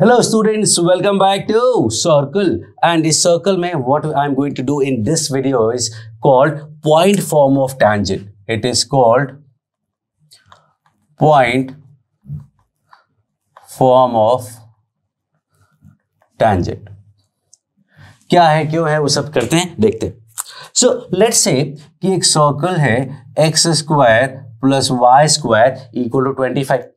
Hello students welcome back to circle and इस circle में what I am going to do in this video is called point form of tangent it is called point form of tangent क्या है क्यों है वो सब करते हैं देखते हैं सो लेट्स से कि एक सर्कल है x square plus y square equal to twenty five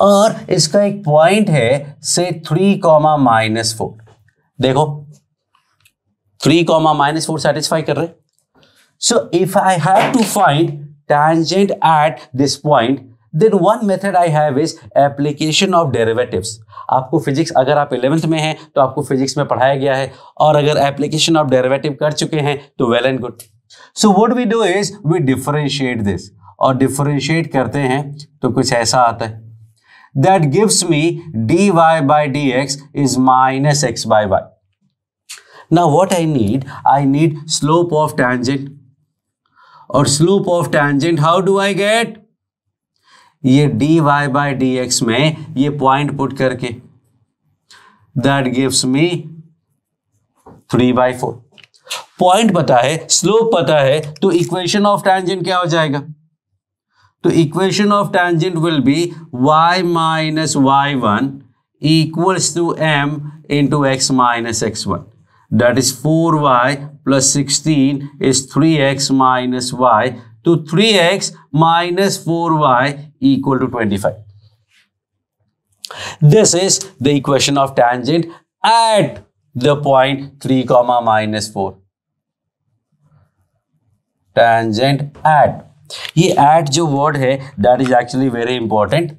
और इसका एक पॉइंट है से थ्री कॉमा माइनस फोर देखो three comma minus four satisfy कर रहे so if I have to find tangent at this point then one method I have is application of derivatives आपको physics अगर आप इलेवेंथ में हैं तो आपको फिजिक्स में पढ़ाया गया है और अगर एप्लीकेशन ऑफ डेरिवेटिव कर चुके हैं तो well and good so what we do is we differentiate this और डिफरेंशिएट करते हैं तो कुछ ऐसा आता है that me d y by d x is minus x by y ना what I need I need slope of tangent और slope of tangent how do I get ये d y by d x में ये point put करके that gives me three by four point पता है slope पता है तो इक्वेशन ऑफ टैंजेंट क्या हो जाएगा So equation of tangent will be y minus y1 equals to m into x minus x1. That is 4y plus 16 is 3x minus y to 3x minus 4y equal to 25. This is the equation of tangent at the point 3 comma minus 4. Tangent at ये at जो word है that is actually very important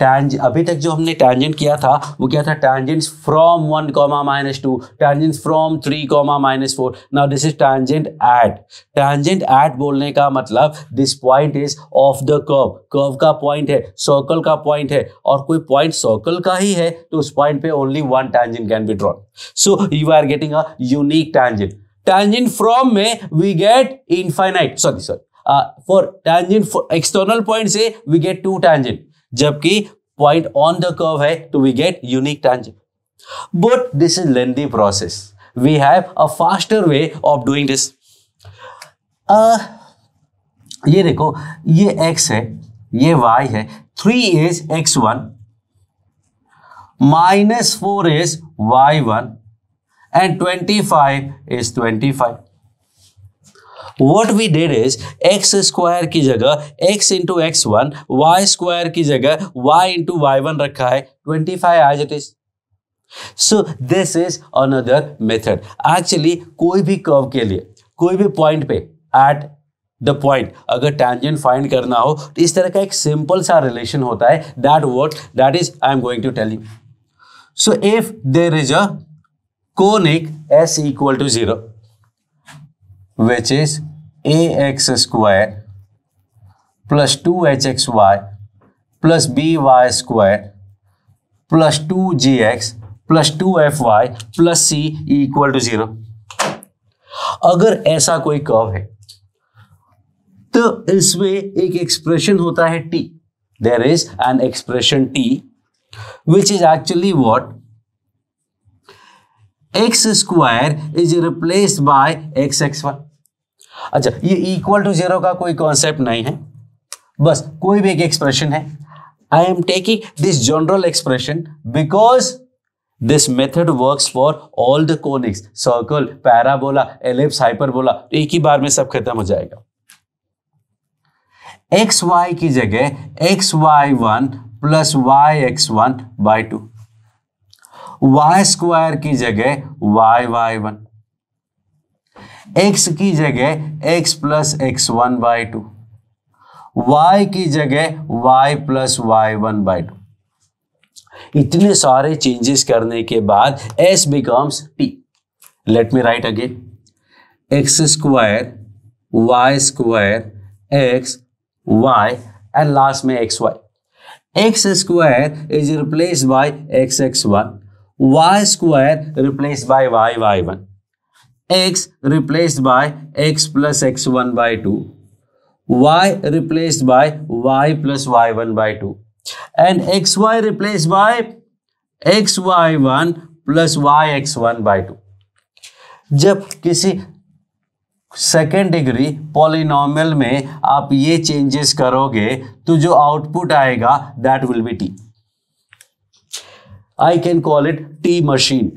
टैंज अभी तक जो हमने tangent किया था वो क्या था tangents from one comma minus two tangents from three comma minus four now this is tangent at tangent at बोलने का मतलब this point is of the curve curve का पॉइंट है सर्कल का पॉइंट है और कोई पॉइंट सर्कल का ही है तो उस पॉइंट पे only one tangent can be drawn so you are getting a unique tangent tangent from में we get infinite sorry sorry uh, for tangent for external point से we get two tangent जबकि point on the curve है तो we get unique tangent but this is lengthy process we have a faster way of doing this uh, ये देखो ये x है ये y है three is x one minus four is y one and 25 is 25 what we did is x square की जगह x into x one y square की जगह y इंटू वाई वन रखा है twenty five as it is so this is another method actually कोई भी curve के लिए कोई भी पॉइंट पे एट द पॉइंट अगर टैंजेंट फाइंड करना हो तो इस तरह का एक सिंपल सा रिलेशन होता है that word that is I am going to tell you so if there is a S a x square plus two h x y plus b y square plus two g x plus two f y plus c equal to zero अगर ऐसा कोई curve है तो इसमें एक expression होता है T there is an expression T which is actually what x square is replace by x x one अच्छा ये इक्वल टू जीरो का कोई कॉन्सेप्ट नहीं है बस कोई भी एक एक्सप्रेशन है I am taking this general expression because this method works for all the conics circle parabola ellipse hyperbola एक ही बार में सब खत्म हो जाएगा एक्स वाई की जगह x y one plus y x one by two y square की जगह वाई वाई वन एक्स की जगह x plus x one by two y की जगह y plus y one by two इतने सारे चेंजेस करने के बाद S becomes T let me write again x square y square x y and last में x y x square is replace by x x one y square replace by y y one x replace by x plus x one by two y replace by y plus y one by two and x y replace by x y one plus y x one by two जब किसी second degree polynomial में आप ये changes करोगे तो जो output आएगा that will be T I can call it T machine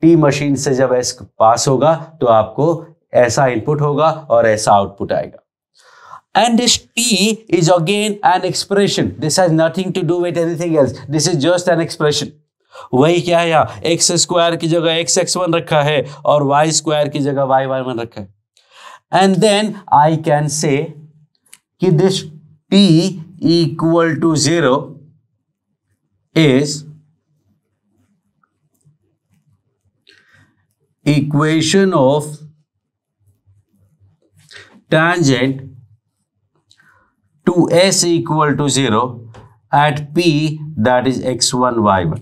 T machine से जब एस पास होगा तो आपको ऐसा इनपुट होगा और ऐसा आउटपुट आएगा and this T is again an expression this has nothing to do with anything else this is just an expression वही क्या है यहाँ एक्स स्क्वायर की जगह एक्स एक्स वन रखा है और वाई स्क्वायर की जगह वाई वाई वन रखा है and then I can say this T equal to zero is equation of tangent to s equal to 0 at p that is x1 y1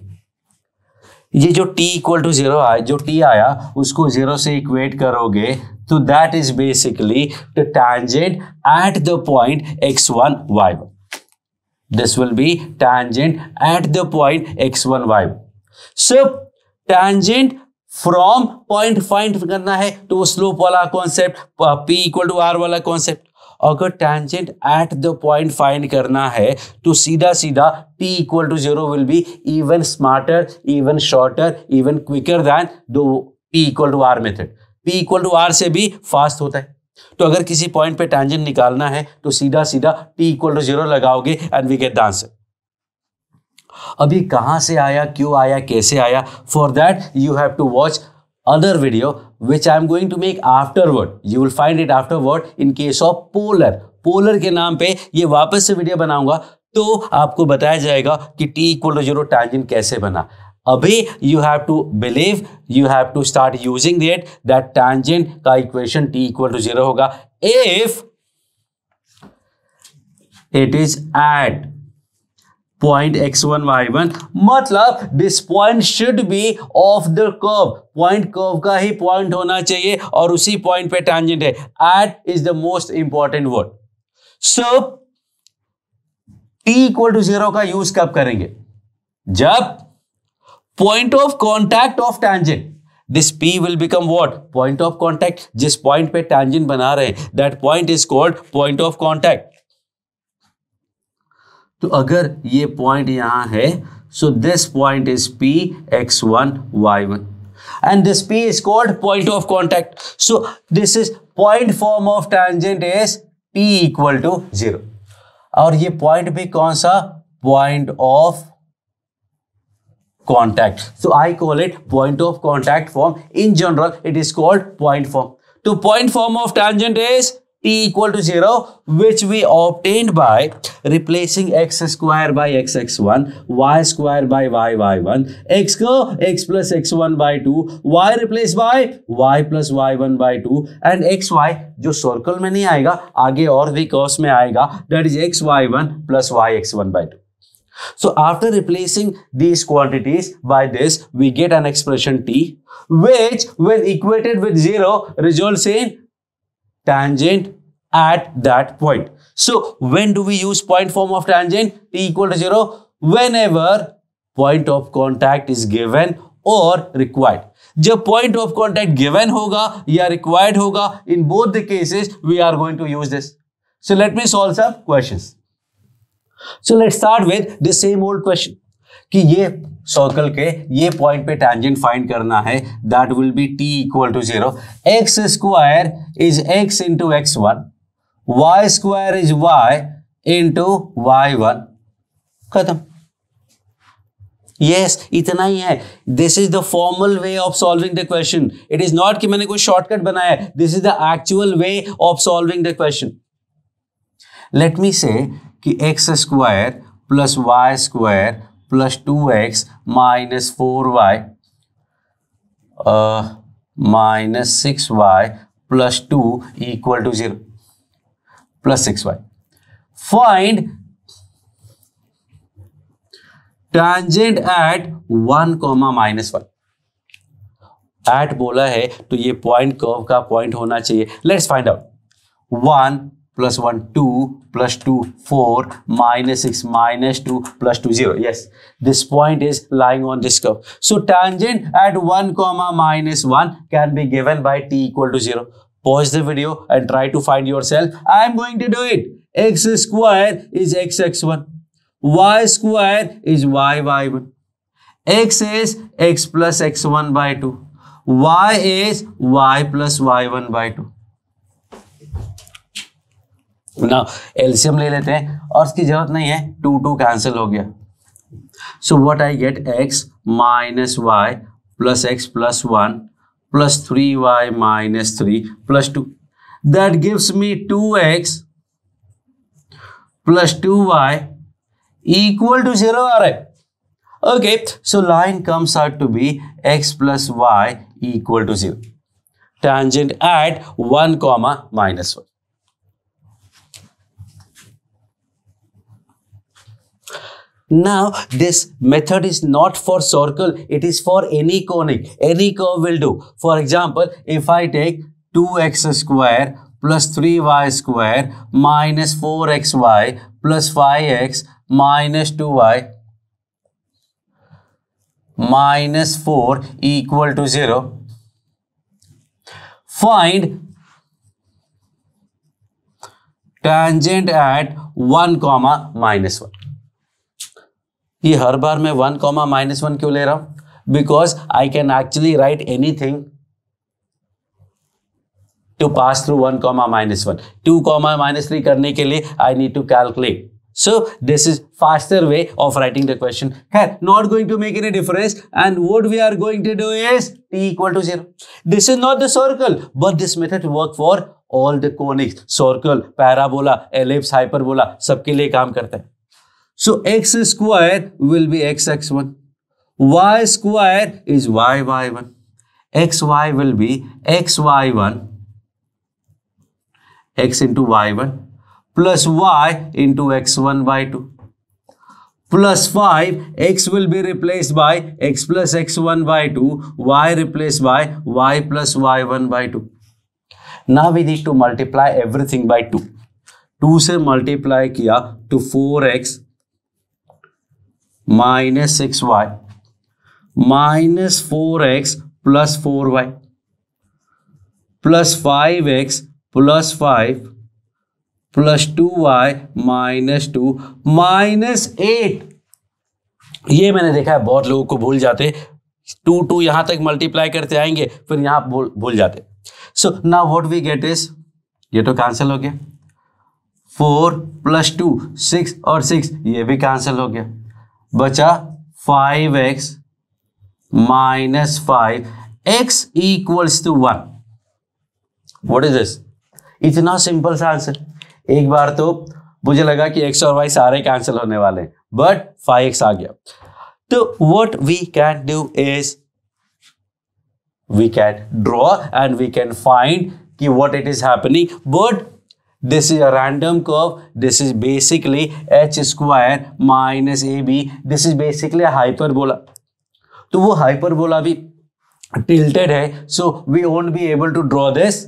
ये जो t equal to zero. आया जो t आया उसको zero से equate करोगे तो that is basically the tangent at the point x one y this will be tangent at the point x1 y so tangent from point find करना है तो वो स्लोप वाला concept p equal to r वाला concept अगर tangent at the point find करना है तो सीधा सीधा p equal to zero will be even smarter even shorter even quicker than दो p equal to r method p equal to r से भी फास्ट होता है तो अगर किसी पॉइंट पे टेंजेंट निकालना है तो सीधा सीधा पी इक्वल टू जीरो लगाओगे and we get the answer अभी कहाँ से आया क्यों आया कैसे आया for that you have to watch video which I am going to make afterward you will find it afterward in case of polar polar के नाम पे ये वापस से वीडियो बनाऊंगा तो आपको बताया जाएगा कि T equal to zero tangent कैसे बना अभी you have to believe you have to start using that that tangent का equation T equal to zero होगा if it is at point x one y one मतलब this point should be of the curve point curve का ही point होना चाहिए और उसी point पे टेंजेंट है at is the most important word so T equal to zero का यूज कब करेंगे जब point of contact of tangent this P will become what point of contact जिस पॉइंट पे टेंजेंट बना रहे that point is called point of contact तो अगर ये पॉइंट यहाँ है so this point is P x one y one and this P is called point of contact so this is point form of tangent is p equal to zero और ये point भी कौन सा point of contact so I call it point of contact form in general it is called point form तो point form of tangent is t equal to 0 which we obtained by replacing x square by x x1 y square by y y1 x ko x plus x1 by 2 y replaced by y plus y1 by 2 and x y जो circle में नहीं आएगा आगे और भी cos में आएगा that is x y one plus y x one by two. So after replacing these quantities by this, we get an expression t, which when equated with 0 results in tangent at that point. So when do we use point form of tangent equal to 0? Whenever point of contact is given or required. The point of contact given hoga ya required hoga in both the cases we are going to use this. So let me solve some questions. So let's start with the same old question. Ki ye circle के ये point पे tangent find करना है that will be T equal to zero x square is x into x one y square is y into y one खत्म yes yes, इतना ही है this is the formal way of solving the question it is not कि मैंने कोई shortcut बनाया this is the actual way of solving the question let me say कि x square plus y square plus two x minus four y minus six y plus two equal to zero plus six y find tangent at one comma minus one at बोला है तो ये point curve का point होना चाहिए let's find out one plus 1 2 plus 2 4 minus 6 minus 2 plus 2 0 yes this point is lying on this curve so tangent at 1 comma minus 1 can be given by t equal to 0 pause the video and try to find yourself i am going to do it x square is xx1 y square is yy1 x is x plus x1 by 2 y is y plus y1 by 2 ना एल्शियम ले लेते हैं और इसकी जरूरत नहीं है to to cancel हो गया so what I get x minus y plus x plus one plus three y minus three plus two that gives me two x y equal to zero आ रहा है okay so line comes out to be x plus y equal to zero tangent at one comma minus one Now, this method is not for circle, it is for any conic. Any curve will do. For example, if I take 2x square plus 3y square minus 4xy plus 5x minus 2y minus 4 equal to 0. Find tangent at 1 comma minus 1. ये हर बार मैं one comma minus one क्यों ले रहा हूं because I can actually write anything to pass through one comma minus one two comma minus three करने के लिए I need to calculate so this is faster way of writing the question है not going to make any difference and what we are going to do is T equal to zero this is not the circle but this method work for all the conics circle parabola ellipse hyperbola सबके लिए काम करते हैं So x square will be xx1. y square is yy1. xy will be xy1 x into y1 plus y into x1 by 2 plus 5 x will be replaced by x plus x1 by 2 y replaced by y plus y1 by 2 now we need to multiply everything by 2 2 say multiply किया to four x. Minus six y minus four x plus four y plus five x plus five plus two y minus two minus eight ये मैंने देखा है बहुत लोगों को भूल जाते टू टू यहां तक मल्टीप्लाई करते आएंगे फिर यहां भूल भूल जाते सो ना व्हाट वी गेट इज ये तो कैंसिल हो गया फोर प्लस टू सिक्स और सिक्स ये भी कैंसिल हो गया बचा five x minus five x equals to one what is this इतना सिंपल सा आंसर एक बार तो मुझे लगा कि एक्स और वाई सारे कैंसिल होने वाले हैं बट फाइव एक्स आ गया तो what we can do is we can draw and we can find कि what it is happening but this is a random curve this is basically h square minus ab this is basically a hyperbola तो वो hyperbola भी tilted है so we won't be able to draw this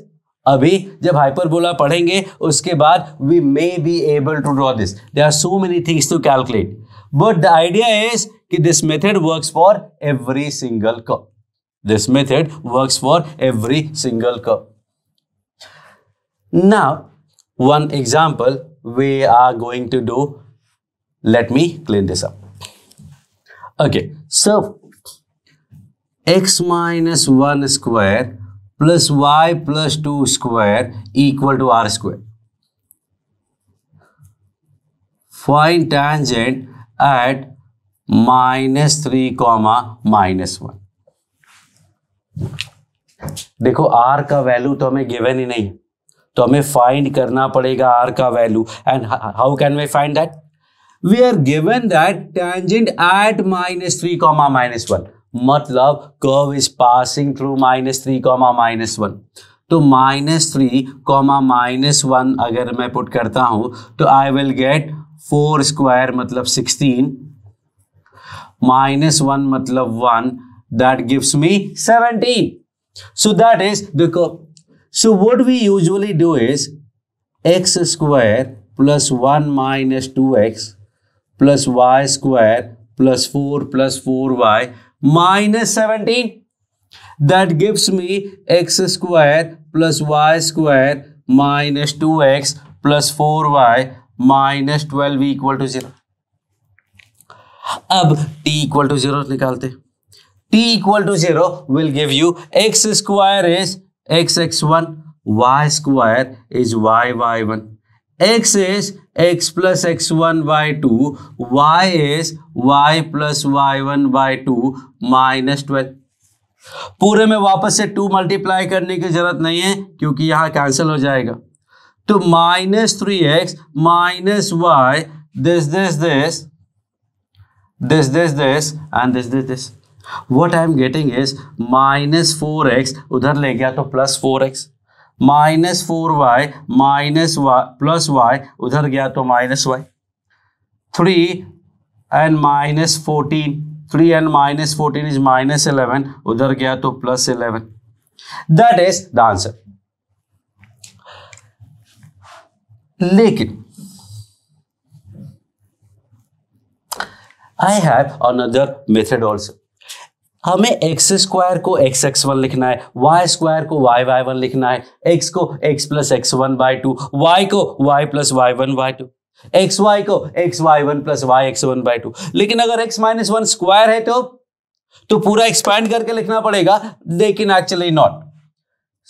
अभी जब hyperbola पढ़ेंगे उसके बाद we may be able to draw this they are so many things to calculate but the idea is कि this method works for every single curve this method works for every single curve now one example we are going to do let me clean this up okay so x minus 1 square plus y plus 2 square equal to r square find tangent at minus 3 comma minus 1 देखो r का value तो हमें given ही नहीं है तो हमें find करना पड़ेगा आर का value and how can we find that we are given that tangent at minus three comma minus one मतलब curve is passing through minus three comma minus one तो minus three comma minus one अगर मैं put करता हूं तो I will get four square मतलब sixteen minus one मतलब one that gives me seventeen so that is the So what we usually do is x square plus 1 minus 2x plus y square plus 4 plus 4y minus 17. That gives me x square plus y square minus 2x plus 4y minus 12 equal to 0. अब t equal to 0 निकालते t equal to 0 will give you x square is x x one y square is y y one x is x plus x one by two y is y plus y one by two minus twelve पूरे में वापस से to multiply करने की जरूरत नहीं है क्योंकि यहां कैंसिल हो जाएगा तो minus three x minus y this this this this this this and this this this what I am getting is minus four x उधर ले गया तो plus four x minus four y minus y plus y उधर गया तो minus y three and minus fourteen three and minus fourteen is minus eleven उधर गया तो plus eleven that is the answer लेकिन I have another method also हमें x square को x x one लिखना है वाई स्क्वायर को y y one लिखना है एक्स को x plus x one by two y को y plus y one by two x y को x y one plus y x one by two लेकिन अगर एक्स माइनस वन स्क्वायर है तो तो पूरा एक्सपैंड करके लिखना पड़ेगा लेकिन actually not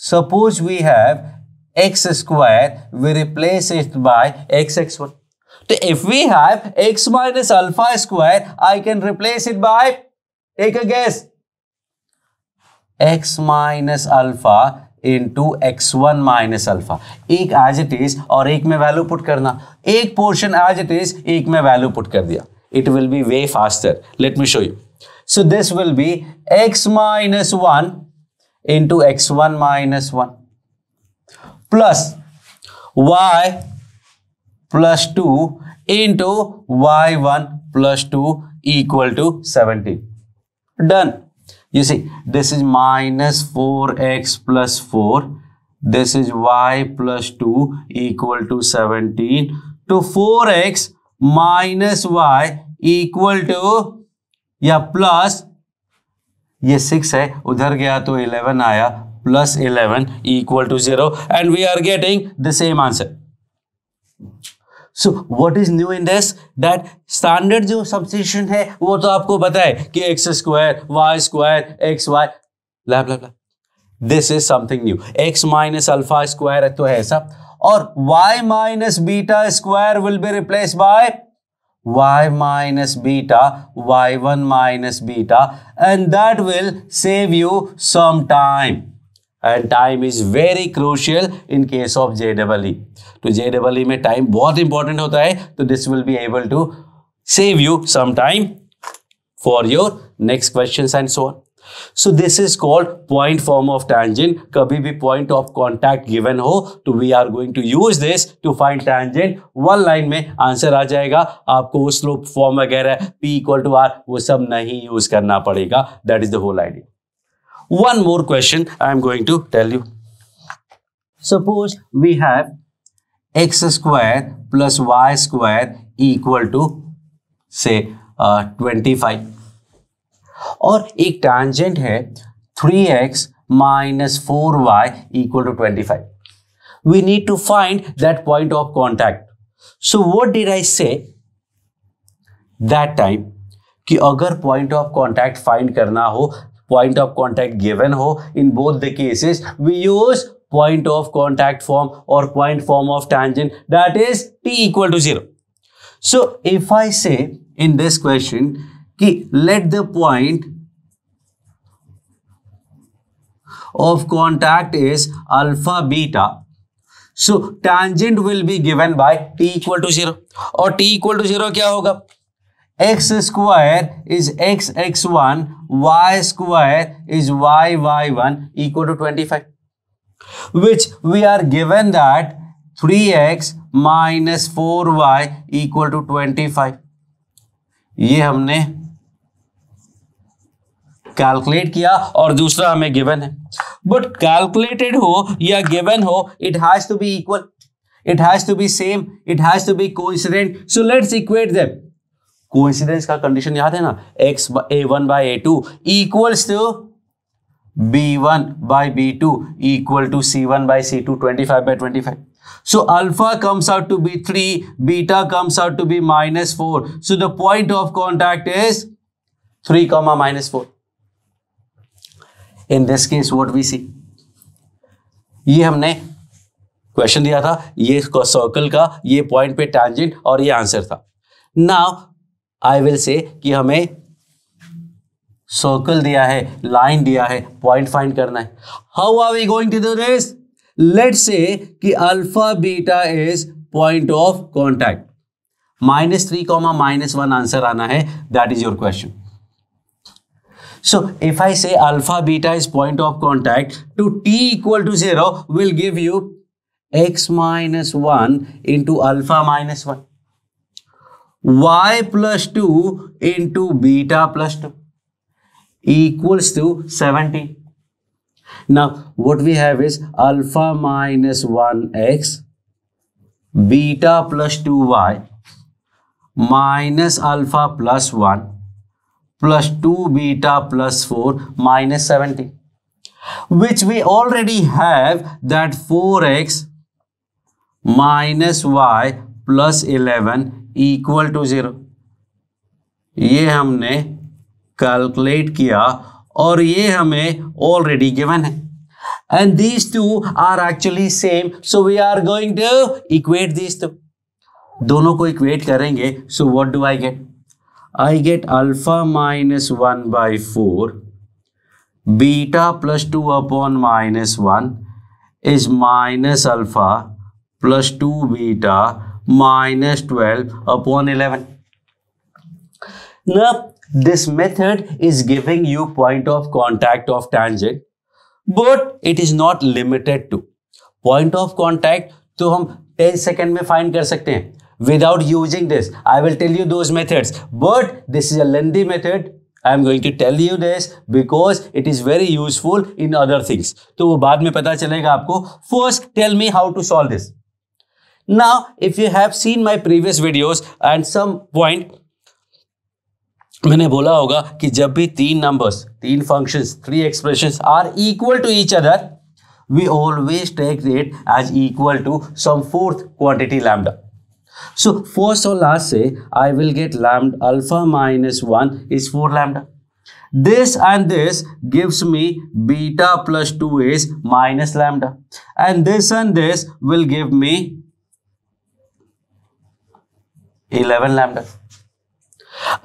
suppose we have x square we replace it by x x one तो if we have x minus alpha square I can replace it by take a guess x minus alpha into x one minus alpha एक as it is और एक में value put करना एक portion as it is एक में value put कर दिया it will be way faster let me show you so this will be x minus one into x one minus one plus y plus two into y one plus two equal to seventeen done. You see, this is minus 4x plus 4. This is y plus 2 equal to 17. To 4x minus y equal to या plus ये six है उधर गया तो eleven आया plus eleven equal to zero and we are getting the same answer so what is new in this that standard जो substitution है वो तो आपको पता है कि x square y square x y ला ला this is something new x minus alpha square तो है सब और y minus beta square will be replace by y minus beta y1 minus beta and that will save you some time and time is very crucial in case of J double E तो J double ई में time बहुत important होता है तो this will be able to save you some time for your next question and so on so this is called point form of tangent कभी भी point of contact given हो तो we are going to use this to find tangent one line में answer आ जाएगा आपको slope form वगैरह p equal to r वो सब नहीं यूज करना पड़ेगा that is the whole idea one more question I am going to tell you. Suppose we have x square plus y square equal to say uh, 25 Or a tangent ह है 3x minus 4y equal to 25. We need to find that point of contact. So what did I say that time कि अगर point of contact find करना हो point of contact given ho. In both the cases, we use point of contact form or point form of tangent that is t equal to 0. So if I say in this question, ki let the point of contact is alpha beta so so, tangent will be given by t equal to 0 और t equal to 0 क्या होगा x square is xx1 y square is yy1 equal to 25 which we are given that 3x minus 4y equal to 25 ये हमने calculate किया और दूसरा हमें given है बट कैलकुलेटेड हो या गिवन हो it has to be equal it has to be same it has to be coincident so let's equate them coincidence का कंडीशन याद है ना x a one by a two equals to B one by b two equal to c one by c two twenty five by twenty five So alpha comes out to be 3, beta comes out to be minus 4. So the point of contact is 3 comma minus 4. In this case, what we see? ये हमने question दिया था ये circle का ये point पे tangent और ये आंसर था नाउ आई विल से कि हमें सर्कल दिया है लाइन दिया है पॉइंट फाइंड करना है how are we going to do this let say कि alpha beta is point of contact minus three comma minus one answer आना है that is your question so if I say alpha beta is point of contact to T equal to zero will give you x minus one into alpha minus one y plus 2 into beta plus 2 equals to 70. Now, what we have is alpha minus 1x, beta plus 2y, minus alpha plus 1, plus 2 beta plus 4, minus 70. Which we already have that 4x minus y plus 11 equal to zero ये हमने calculate किया और ये हमें already given है and these two are actually same so we are going to equate these two दोनों को equate करेंगे so what do I get I get alpha minus one by four beta plus two upon minus one is minus alpha plus two beta minus twelve upon eleven न this method is giving you point of contact of tangent but it is not limited to point of contact तो हम ten second में find कर सकते हैं without using this I will tell you those methods but this is and the method I am going to tell you this because it is very useful in other things तो वो बाद में पता चलेगा आपको first tell me how to solve this Now, if you have seen my previous videos and some point, मैंने बोला होगा कि जब भी तीन numbers, तीन functions, three expressions are equal to each other, we always take it as equal to some fourth quantity lambda. So first or last say I will get lambda alpha minus 1 is 4 lambda. This and this gives me beta plus 2 is minus lambda and this and this will give me eleven lambda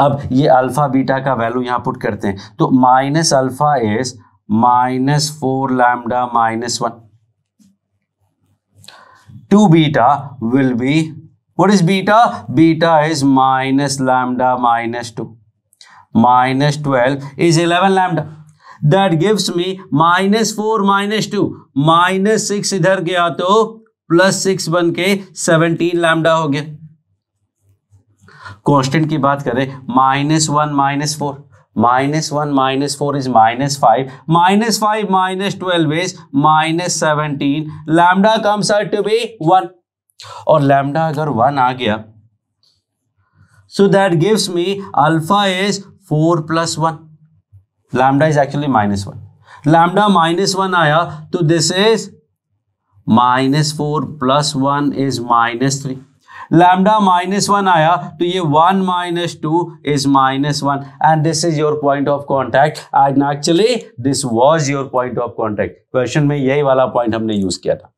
अब ये alpha beta का value यहां put करते हैं तो minus alpha is minus four lambda minus one two beta will be what is beta beta is minus lambda minus two minus twelve is eleven lambda that gives me minus four minus two minus six इधर गया तो plus six बन के seventeen lambda हो गया constant की बात करें minus one minus four minus one minus four is minus five minus five minus twelve is minus seventeen lambda comes out to B one और लैमडा अगर वन आ गया so that gives me alpha is four plus one lambda is actually minus one lambda minus one आया तो this is minus four plus one is minus three lambda minus one आया तो ये one minus to is minus one and this is your point of contact and actually this was your point of contact question में यही वाला point हमने use किया था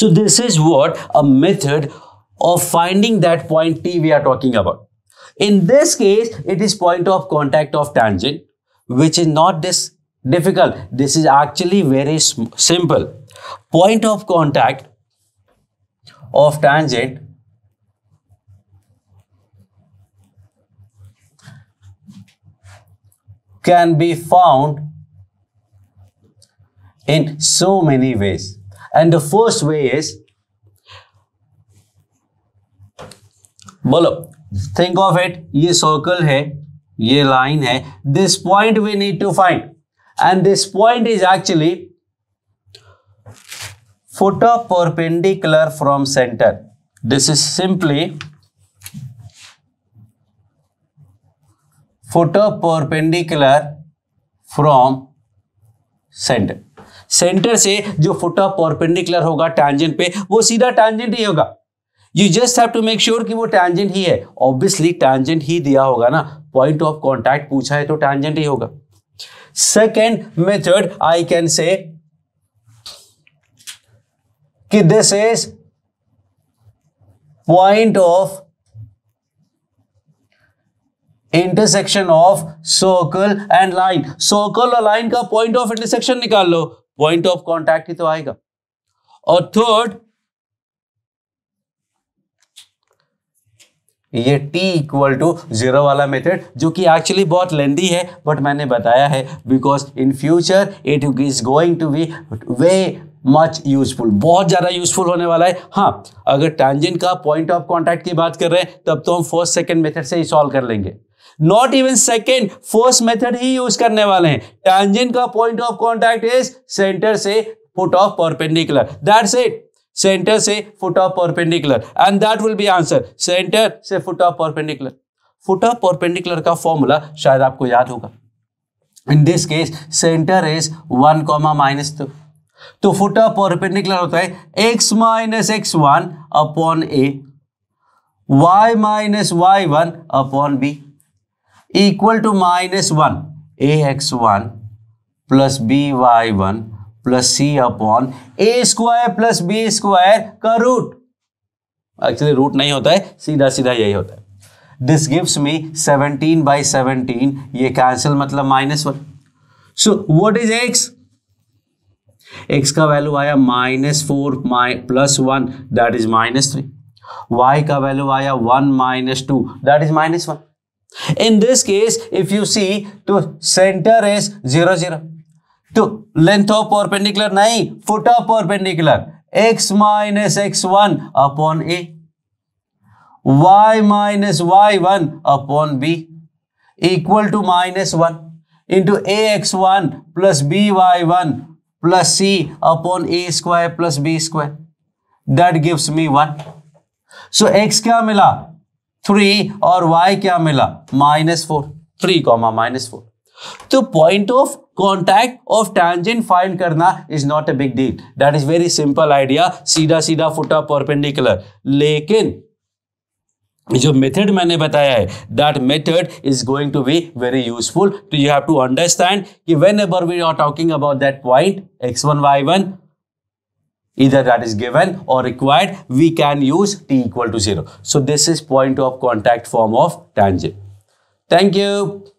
so this is what a method of finding that point T we are talking about in this case it is point of contact of tangent which is not this difficult this is actually very simple point of contact of tangent can be found in so many ways. And the first way is, think of it, this circle here, ye line here. this point we need to find. And this point is actually photo perpendicular from center this is simply foot perpendicular from center centre से जो photo perpendicular होगा tangent पे वो सीधा tangent ही होगा you just have to make sure कि वो टैंजेंट ही है ऑब्वियसली टैंजेंट ही दिया होगा ना पॉइंट ऑफ कॉन्टैक्ट पूछा है तो टैंजेंट ही होगा second method I can say कि this is point of intersection of circle and line circle और लाइन का पॉइंट ऑफ इंटरसेक्शन निकाल लो पॉइंट ऑफ कॉन्टैक्ट ही तो आएगा और थर्ड ये t इक्वल टू जीरो वाला मेथड जो कि एक्चुअली बहुत लेंदी है बट मैंने बताया है because in future it is going to be way much useful बहुत ज़्यादा यूजफुल होने वाला है हाँ अगर ट्रांजेंट का पॉइंट ऑफ कॉन्टैक्ट की बात कर रहे हैं तब तो हम फर्स्ट सेकेंड मेथड से ही सॉल्व कर लेंगे not even second first method ही यूज करने वाले हैं ट्रांजेंट का point of contact is centre से foot of perpendicular that's it centre से foot of perpendicular and that will be answer centre से foot of perpendicular foot of perpendicular का formula शायद आपको याद होगा in this case centre is one comma minus two तो foot of perpendicular होता है x minus x one upon a y minus y one upon b equal to minus one a x one plus b y one plus c upon a square plus b square का root actually root नहीं होता है सीधा सीधा यही होता है this gives me 17 by 17 ये कैंसिल मतलब minus one so what is x x का वैल्यू आया minus four plus one that is minus three y का वैल्यू आया one minus two that is minus one in this case if you see तो centre is zero zero तो length of perpendicular नहीं foot of perpendicular x minus x one upon a y minus y one upon b equal to minus one into A x one plus b y one plus c upon a square plus b square that gives me one so x क्या मिला three और y क्या मिला minus four three comma minus four तो point of contact of tangent find करना is not a big deal that is very simple idea सीधा सीधा फुटा परपेंडिकुलर लेकिन जो मेथड मैंने बताया है that method is going to be very useful तो यू हैव टू अंडरस्टैंड कि whenever we are talking about that point x one y one इधर दैट इज गिवन और required we can use T equal to zero so this is point of contact form of tangent thank you